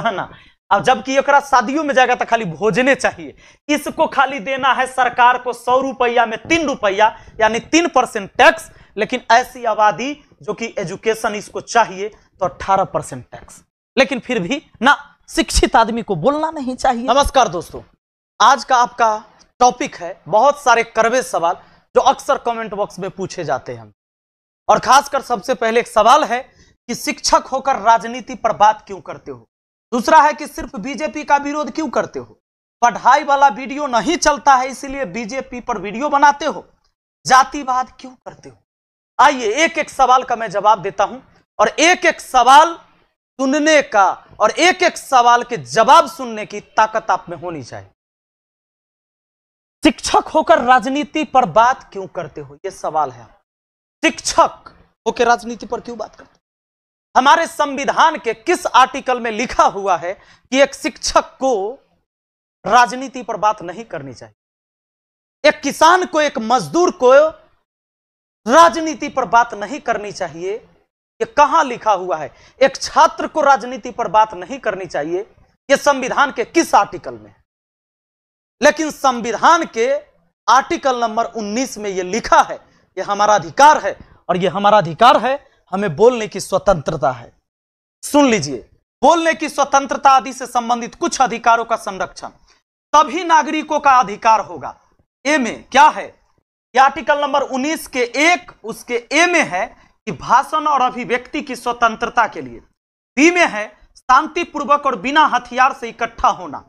कहना अब जबकि एक शादियों में जाएगा तो खाली भोजने चाहिए इसको खाली देना है सरकार को सौ रुपया में तीन रुपया यानी तीन परसेंट टैक्स लेकिन ऐसी आबादी जो कि एजुकेशन इसको चाहिए तो अट्ठारह परसेंट टैक्स लेकिन फिर भी ना शिक्षित आदमी को बोलना नहीं चाहिए नमस्कार दोस्तों आज का आपका टॉपिक है बहुत सारे करवे सवाल जो अक्सर कमेंट बॉक्स में पूछे जाते हैं और खासकर सबसे पहले एक सवाल है कि शिक्षक होकर राजनीति पर बात क्यों करते हो दूसरा है कि सिर्फ बीजेपी का विरोध क्यों करते हो पढ़ाई वाला वीडियो नहीं चलता है इसीलिए बीजेपी पर वीडियो बनाते हो जातिवाद क्यों करते हो आइए एक एक सवाल का मैं जवाब देता हूं और एक एक सवाल सुनने का और एक एक सवाल के जवाब सुनने की ताकत आप में होनी चाहिए शिक्षक होकर राजनीति पर बात क्यों करते हो यह सवाल है शिक्षक होकर राजनीति पर क्यों बात करते हो हमारे संविधान के किस आर्टिकल में लिखा हुआ है कि एक शिक्षक को राजनीति पर बात नहीं करनी चाहिए एक किसान को एक मजदूर को राजनीति पर बात नहीं करनी चाहिए ये कहां लिखा हुआ है एक छात्र को राजनीति पर बात नहीं करनी चाहिए ये संविधान के किस आर्टिकल में लेकिन संविधान के आर्टिकल नंबर 19 में यह लिखा है यह हमारा अधिकार है और यह हमारा अधिकार है हमें बोलने की स्वतंत्रता है सुन लीजिए बोलने की स्वतंत्रता आदि से संबंधित कुछ अधिकारों का संरक्षण सभी नागरिकों का अधिकार होगा ए में क्या है आर्टिकल नंबर 19 के एक उसके ए में है कि भाषण और अभिव्यक्ति की स्वतंत्रता के लिए बी में है शांतिपूर्वक और बिना हथियार से इकट्ठा होना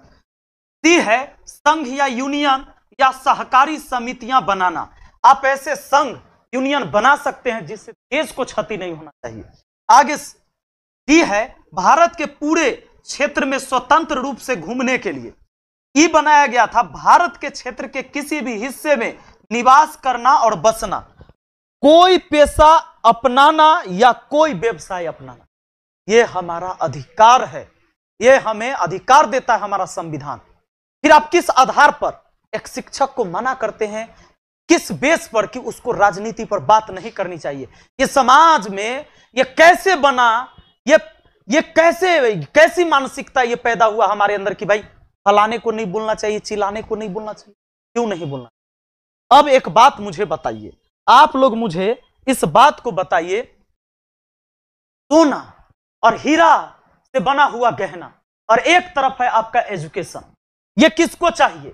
सी है संघ या यूनियन या सहकारी समितियां बनाना आप ऐसे संघ यूनियन बना सकते हैं जिससे देश को क्षति नहीं होना चाहिए आगे दी है भारत के पूरे क्षेत्र में स्वतंत्र रूप से घूमने के लिए ये बनाया गया था भारत के क्षेत्र के किसी भी हिस्से में निवास करना और बसना कोई पेशा अपनाना या कोई व्यवसाय अपनाना ये हमारा अधिकार है ये हमें अधिकार देता है हमारा संविधान फिर आप किस आधार पर एक शिक्षक को मना करते हैं किस बेस पर कि उसको राजनीति पर बात नहीं करनी चाहिए ये समाज में ये कैसे बना ये ये कैसे कैसी मानसिकता ये पैदा हुआ हमारे अंदर कि भाई फलाने को नहीं बोलना चाहिए चिल्लाने को नहीं बोलना चाहिए क्यों नहीं बोलना अब एक बात मुझे बताइए आप लोग मुझे इस बात को बताइए सोना और हीरा से बना हुआ गहना और एक तरफ है आपका एजुकेशन ये किसको चाहिए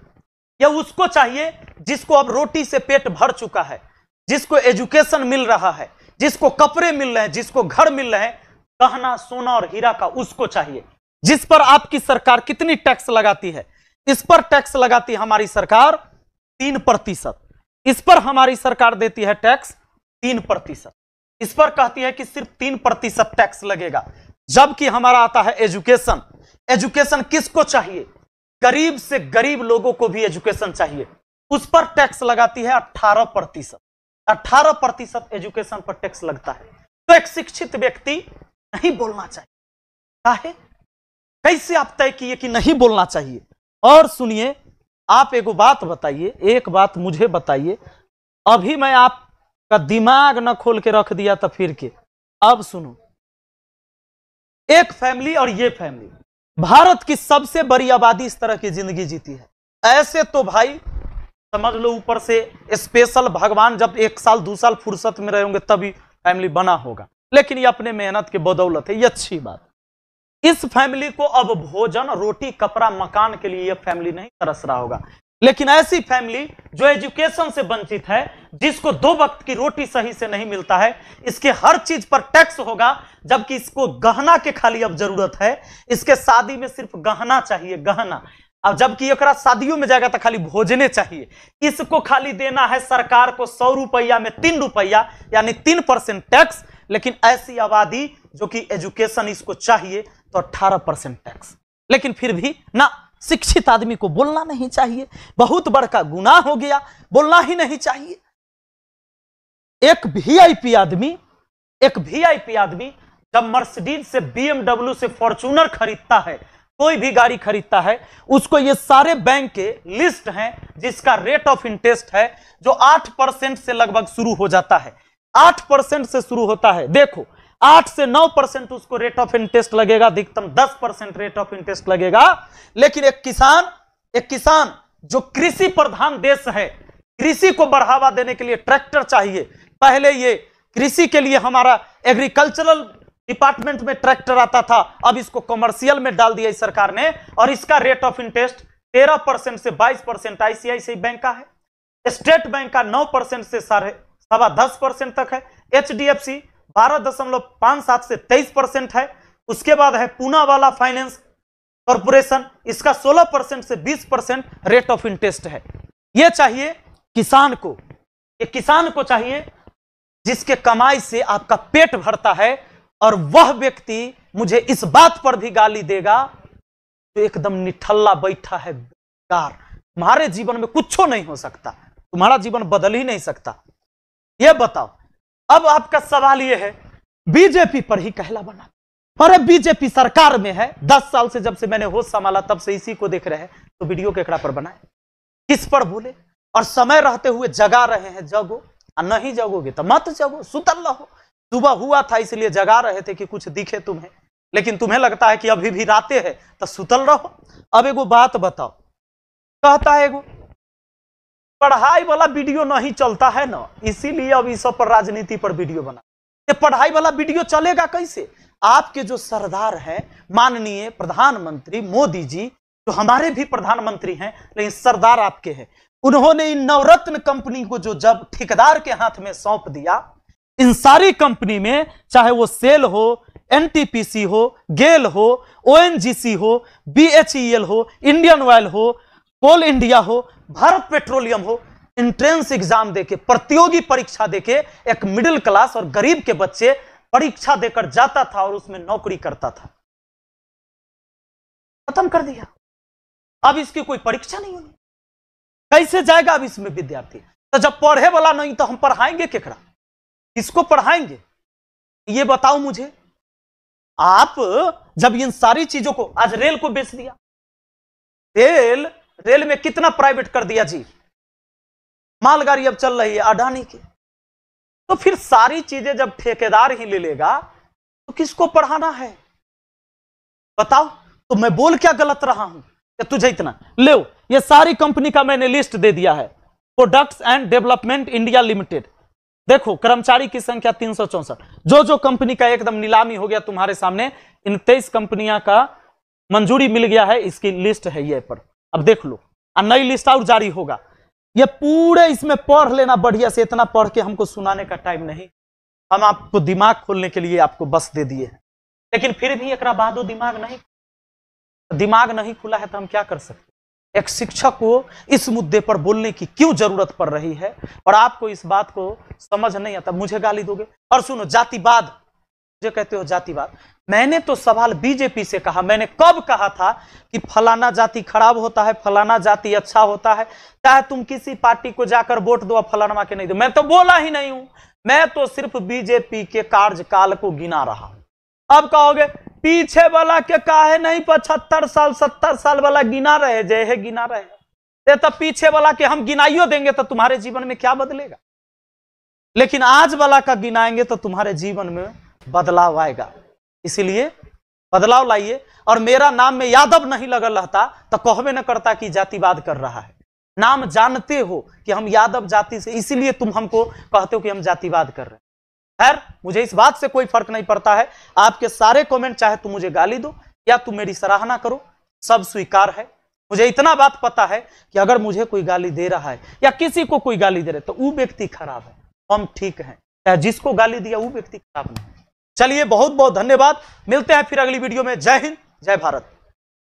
या उसको चाहिए जिसको अब रोटी से पेट भर चुका है जिसको एजुकेशन मिल रहा है जिसको कपड़े मिल रहे हैं जिसको घर मिल रहे हैं कहना सोना और हीरा का उसको चाहिए जिस पर आपकी सरकार कितनी टैक्स लगाती है इस पर टैक्स लगाती है हमारी सरकार तीन प्रतिशत इस पर हमारी सरकार देती है टैक्स तीन प्रतिशत इस पर कहती है कि सिर्फ तीन प्रतिशत टैक्स लगेगा जबकि हमारा आता है एजुकेशन एजुकेशन किसको चाहिए गरीब से गरीब लोगों को भी एजुकेशन चाहिए उस पर टैक्स लगाती है अठारह प्रतिशत अठारह प्रतिशत एजुकेशन पर टैक्स लगता है तो एक शिक्षित व्यक्ति नहीं बोलना चाहिए चाहे कैसे आप तय किए कि नहीं बोलना चाहिए और सुनिए आप एगो बात बताइए एक बात मुझे बताइए अभी मैं आपका दिमाग न खोल के रख दिया तो फिर के अब सुनो एक फैमिली और ये फैमिली भारत की सबसे बड़ी आबादी इस तरह की जिंदगी जीती है ऐसे तो भाई समझ लो ऊपर से स्पेशल भगवान जब एक साल दो साल फुर्सत में रहे होंगे तभी फैमिली बना होगा लेकिन ये अपने मेहनत के बदौलत है ये अच्छी बात इस फैमिली को अब भोजन रोटी कपड़ा मकान के लिए फैमिली नहीं तरस रहा होगा लेकिन ऐसी फैमिली जो एजुकेशन से वंचित है जिसको दो वक्त की रोटी सही से नहीं मिलता है इसके हर चीज पर टैक्स होगा जबकि इसको गहना के खाली अब जरूरत है इसके शादी में सिर्फ गहना चाहिए गहना अब जबकि एक शादियों में जाएगा तो खाली भोजने चाहिए इसको खाली देना है सरकार को सौ रुपया में तीन रुपया यानी तीन परसेंट टैक्स लेकिन ऐसी आबादी जो कि एजुकेशन इसको चाहिए तो अट्ठारह परसेंट टैक्स लेकिन फिर भी ना शिक्षित आदमी को बोलना नहीं चाहिए बहुत बड़का गुनाह हो गया बोलना ही नहीं चाहिए एक वीआईपी आदमी एक वीआईपी आदमी जब मर्सिडीज से बीएमडब्ल्यू से फॉर्चूनर खरीदता है कोई भी गाड़ी खरीदता है उसको ये सारे बैंक के लिस्ट हैं जिसका रेट ऑफ इंटरेस्ट है जो आठ परसेंट से लगभग शुरू हो जाता है आठ परसेंट से शुरू होता है देखो आठ से नौ परसेंट उसको रेट ऑफ इंटरेस्ट लगेगा अधिकतम दस परसेंट रेट ऑफ इंटरेस्ट लगेगा लेकिन एक किसान एक किसान जो कृषि प्रधान देश है कृषि को बढ़ावा देने के लिए ट्रैक्टर चाहिए पहले ये कृषि के लिए हमारा एग्रीकल्चरल डिपार्टमेंट में ट्रैक्टर आता था अब इसको कॉमर्शियल में डाल दिया इस सरकार ने और इसका रेट ऑफ इंटरेस्ट तेरह परसेंट से बाईस परसेंट आईसीआईसी बैंक का है स्टेट बैंक का नौ परसेंट से साढ़े सवा दस परसेंट तक है एच बारह दशमलव पांच सात से तेईस परसेंट है उसके बाद है पूना वाला फाइनेंस कॉरपोरेशन इसका सोलह परसेंट से बीस परसेंट रेट ऑफ इंटरेस्ट है ये चाहिए किसान को ये किसान को चाहिए जिसके कमाई से आपका पेट भरता है और वह व्यक्ति मुझे इस बात पर भी गाली देगा जो एकदम निठल्ला बैठा है बेकार तुम्हारे जीवन में कुछ नहीं हो सकता तुम्हारा जीवन बदल ही नहीं सकता यह बताओ अब आपका सवाल यह है बीजेपी पर ही कहला बना और अब बीजेपी सरकार में है दस साल से जब से मैंने होश संभाला तब से इसी को देख रहे हैं तो वीडियो केकड़ा पर बनाए किस पर बोले और समय रहते हुए जगा रहे हैं जगो और नहीं जगोगे तो मत जगो सुतल रहो सुबह हुआ था इसलिए जगा रहे थे कि कुछ दिखे तुम्हें लेकिन तुम्हें लगता है कि अभी भी रातें हैं तो सुतल रहो अब एगो बात बताओ कहता है एगो पढ़ाई वाला वीडियो नहीं चलता है ना इसीलिए अब इस पर राजनीति पर वीडियो बना ये पढ़ाई वाला वीडियो चलेगा कैसे आपके जो सरदार हैं माननीय प्रधानमंत्री मोदी जी जो हमारे भी प्रधानमंत्री हैं लेकिन तो सरदार आपके हैं उन्होंने इन नवरत्न कंपनी को जो जब ठेकेदार के हाथ में सौंप दिया इन सारी कंपनी में चाहे वो सेल हो एनटीपीसी हो गेल हो ओएनजीसी हो बीएचईएल हो इंडियन ऑयल हो कोल इंडिया हो भारत पेट्रोलियम हो एंट्रेंस एग्जाम देके प्रतियोगी परीक्षा देके एक मिडिल क्लास और गरीब के बच्चे परीक्षा देकर जाता था और उसमें नौकरी करता था खत्म कर दिया अब इसकी कोई परीक्षा नहीं होगी कैसे जाएगा अब इसमें विद्यार्थी तो जब पढ़े वाला नहीं तो हम पढ़ाएंगे केकड़ा किसको पढ़ाएंगे ये बताओ मुझे आप जब इन सारी चीजों को आज रेल को बेच दिया रेल रेल में कितना प्राइवेट कर दिया जी मालगाड़ी अब चल रही है अडानी की तो फिर सारी चीजें जब ठेकेदार ही ले लेगा तो किसको पढ़ाना है बताओ तो मैं बोल क्या गलत रहा हूं या तुझे इतना ले ये सारी कंपनी का मैंने लिस्ट दे दिया है Products and Development India Limited देखो कर्मचारी की संख्या तीन जो जो कंपनी का एकदम नीलामी हो गया तुम्हारे सामने इन तेईस कंपनियां का मंजूरी मिल गया है इसकी लिस्ट है ये पर अब देख लो और नई लिस्ट आउट जारी होगा ये पूरे इसमें पढ़ लेना बढ़िया से इतना पढ़ के हमको सुनाने का टाइम नहीं हम आपको दिमाग खोलने के लिए आपको बस दे दिए हैं लेकिन फिर भी एक बादो दिमाग नहीं दिमाग नहीं खुला है तो हम क्या कर सकते एक शिक्षक को इस मुद्दे पर बोलने की क्यों जरूरत पड़ रही है और आपको इस बात को समझ नहीं आता मुझे गाली दोगे और सुनो जातिवाद जो कहते हो जातिवाद मैंने तो सवाल बीजेपी से कहा मैंने कब कहा था कि फलाना जाति खराब होता है फलाना जाति अच्छा होता है चाहे तुम किसी पार्टी को जाकर वोट दो फलाना के नहीं दो मैं तो बोला ही नहीं हूं मैं तो सिर्फ बीजेपी के कार्यकाल को गिना रहा अब कहोगे पीछे वाला के काहे नहीं पचहत्तर साल सत्तर साल वाला गिना रहे जय है गिना रहे तो पीछे वाला के हम गिनाइयो देंगे तो तुम्हारे जीवन में क्या बदलेगा लेकिन आज वाला का गिनाएंगे तो तुम्हारे जीवन में बदलाव आएगा इसीलिए बदलाव लाइए और मेरा नाम में यादव नहीं लगा रहता तो कहबे न करता कि जातिवाद कर रहा है नाम जानते हो कि हम यादव जाति से इसीलिए तुम हमको कहते हो कि हम जातिवाद कर रहे हैं खैर मुझे इस बात से कोई फर्क नहीं पड़ता है आपके सारे कमेंट चाहे तुम तो मुझे गाली दो या तुम मेरी सराहना करो सब स्वीकार है मुझे इतना बात पता है कि अगर मुझे कोई गाली दे रहा है या किसी को कोई गाली दे रहा है तो वो व्यक्ति खराब है हम ठीक है जिसको गाली दिया वो व्यक्ति खराब नहीं चलिए बहुत बहुत धन्यवाद मिलते हैं फिर अगली वीडियो में जय हिंद जय भारत